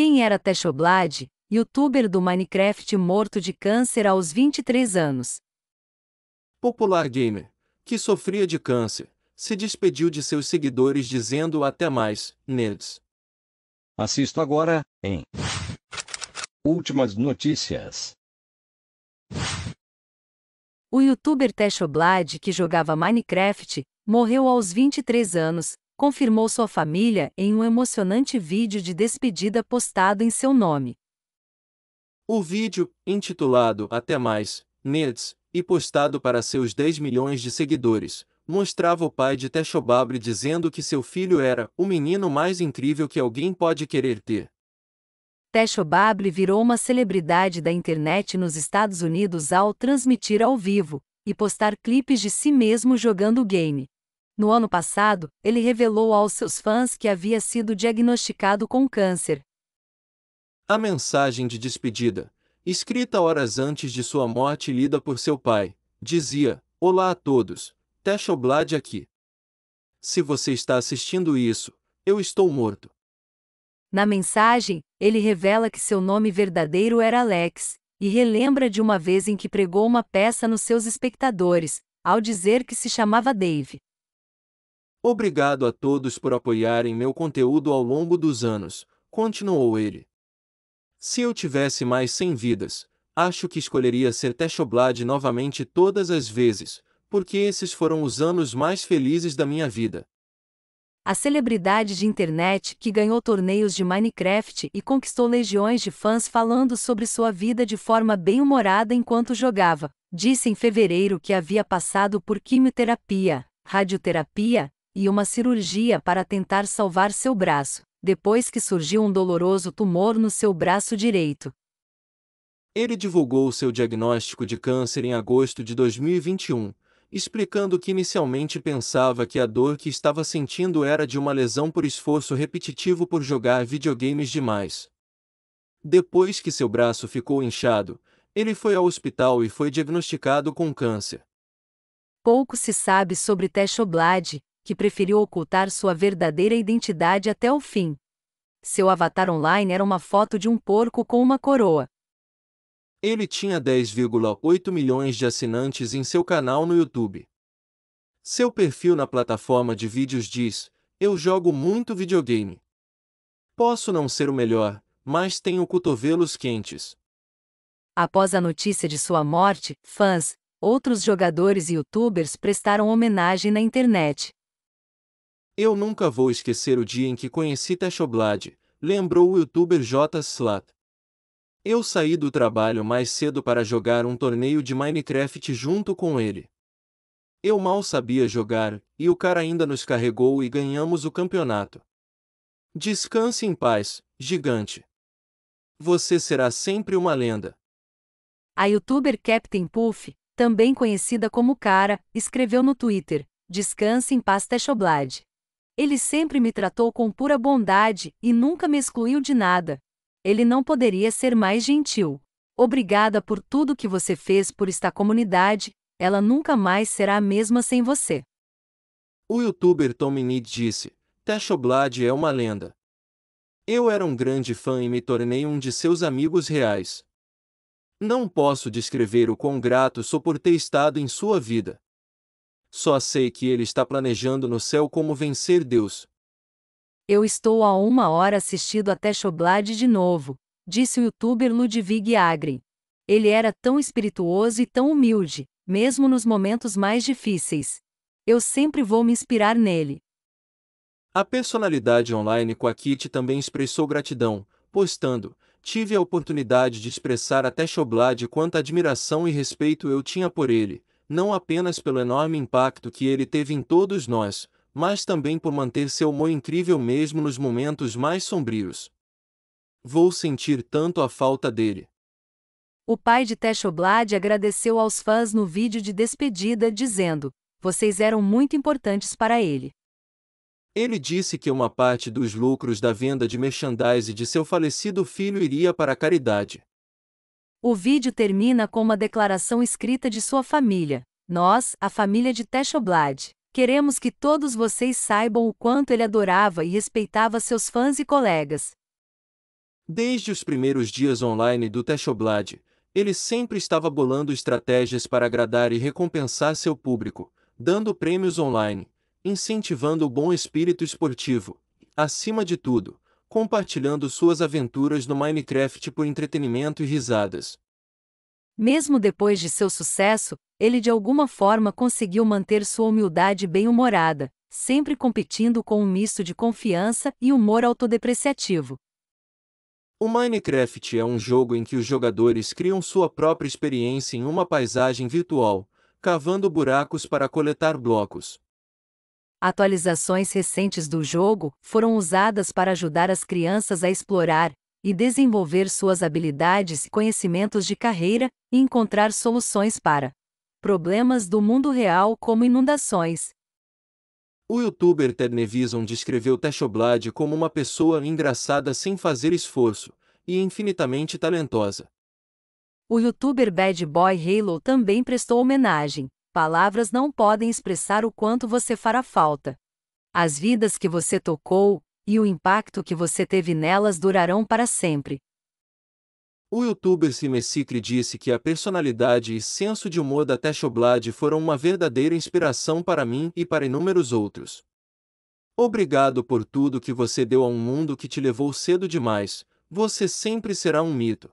Quem era Techoblade, youtuber do Minecraft morto de câncer aos 23 anos? Popular gamer, que sofria de câncer, se despediu de seus seguidores dizendo até mais, nerds. Assisto agora, em Últimas notícias. O youtuber Techoblade, que jogava Minecraft, morreu aos 23 anos, confirmou sua família em um emocionante vídeo de despedida postado em seu nome. O vídeo, intitulado Até Mais, Nets, e postado para seus 10 milhões de seguidores, mostrava o pai de Techobabre dizendo que seu filho era o menino mais incrível que alguém pode querer ter. Techobabre virou uma celebridade da internet nos Estados Unidos ao transmitir ao vivo e postar clipes de si mesmo jogando game. No ano passado, ele revelou aos seus fãs que havia sido diagnosticado com câncer. A mensagem de despedida, escrita horas antes de sua morte e lida por seu pai, dizia: Olá a todos, Tesh aqui. Se você está assistindo isso, eu estou morto. Na mensagem, ele revela que seu nome verdadeiro era Alex, e relembra de uma vez em que pregou uma peça nos seus espectadores, ao dizer que se chamava Dave. Obrigado a todos por apoiarem meu conteúdo ao longo dos anos, continuou ele. Se eu tivesse mais 100 vidas, acho que escolheria ser Techoblade novamente todas as vezes, porque esses foram os anos mais felizes da minha vida. A celebridade de internet que ganhou torneios de Minecraft e conquistou legiões de fãs falando sobre sua vida de forma bem-humorada enquanto jogava, disse em fevereiro que havia passado por quimioterapia, radioterapia e uma cirurgia para tentar salvar seu braço, depois que surgiu um doloroso tumor no seu braço direito. Ele divulgou seu diagnóstico de câncer em agosto de 2021, explicando que inicialmente pensava que a dor que estava sentindo era de uma lesão por esforço repetitivo por jogar videogames demais. Depois que seu braço ficou inchado, ele foi ao hospital e foi diagnosticado com câncer. Pouco se sabe sobre Techoblad, que preferiu ocultar sua verdadeira identidade até o fim. Seu avatar online era uma foto de um porco com uma coroa. Ele tinha 10,8 milhões de assinantes em seu canal no YouTube. Seu perfil na plataforma de vídeos diz: Eu jogo muito videogame. Posso não ser o melhor, mas tenho cotovelos quentes. Após a notícia de sua morte, fãs, outros jogadores e youtubers prestaram homenagem na internet. Eu nunca vou esquecer o dia em que conheci Techoblade, lembrou o youtuber J. Slat. Eu saí do trabalho mais cedo para jogar um torneio de Minecraft junto com ele. Eu mal sabia jogar, e o cara ainda nos carregou e ganhamos o campeonato. Descanse em paz, gigante. Você será sempre uma lenda. A youtuber Captain Puff, também conhecida como Cara, escreveu no Twitter: Descanse em paz, Techoblade. Ele sempre me tratou com pura bondade e nunca me excluiu de nada. Ele não poderia ser mais gentil. Obrigada por tudo que você fez por esta comunidade, ela nunca mais será a mesma sem você. O youtuber Tommy Need disse: Teshoblad é uma lenda. Eu era um grande fã e me tornei um de seus amigos reais. Não posso descrever o quão grato sou por ter estado em sua vida. Só sei que ele está planejando no céu como vencer Deus. Eu estou há uma hora assistindo até Choblade de novo, disse o youtuber Ludwig Agri. Ele era tão espirituoso e tão humilde, mesmo nos momentos mais difíceis. Eu sempre vou me inspirar nele. A personalidade online Quackit também expressou gratidão, postando: Tive a oportunidade de expressar até Choblade quanta admiração e respeito eu tinha por ele, não apenas pelo enorme impacto que ele teve em todos nós, mas também por manter seu humor incrível mesmo nos momentos mais sombrios. Vou sentir tanto a falta dele. O pai de Teshoblad agradeceu aos fãs no vídeo de despedida, dizendo: Vocês eram muito importantes para ele. Ele disse que uma parte dos lucros da venda de merchandise de seu falecido filho iria para a caridade. O vídeo termina com uma declaração escrita de sua família. Nós, a família de Techoblad, queremos que todos vocês saibam o quanto ele adorava e respeitava seus fãs e colegas. Desde os primeiros dias online do Techoblad, ele sempre estava bolando estratégias para agradar e recompensar seu público, dando prêmios online, incentivando o bom espírito esportivo, acima de tudo, compartilhando suas aventuras no Minecraft por entretenimento e risadas. Mesmo depois de seu sucesso, ele de alguma forma conseguiu manter sua humildade bem-humorada, sempre competindo com um misto de confiança e humor autodepreciativo. O Minecraft é um jogo em que os jogadores criam sua própria experiência em uma paisagem virtual, cavando buracos para coletar blocos. Atualizações recentes do jogo foram usadas para ajudar as crianças a explorar e desenvolver suas habilidades e conhecimentos de carreira e encontrar soluções para problemas do mundo real como inundações. O youtuber Ted descreveu Techoblad como uma pessoa engraçada sem fazer esforço e infinitamente talentosa. O youtuber Bad Boy Halo também prestou homenagem palavras não podem expressar o quanto você fará falta. As vidas que você tocou e o impacto que você teve nelas durarão para sempre. O youtuber Simessicre disse que a personalidade e senso de humor da Teshoblad foram uma verdadeira inspiração para mim e para inúmeros outros. Obrigado por tudo que você deu a um mundo que te levou cedo demais, você sempre será um mito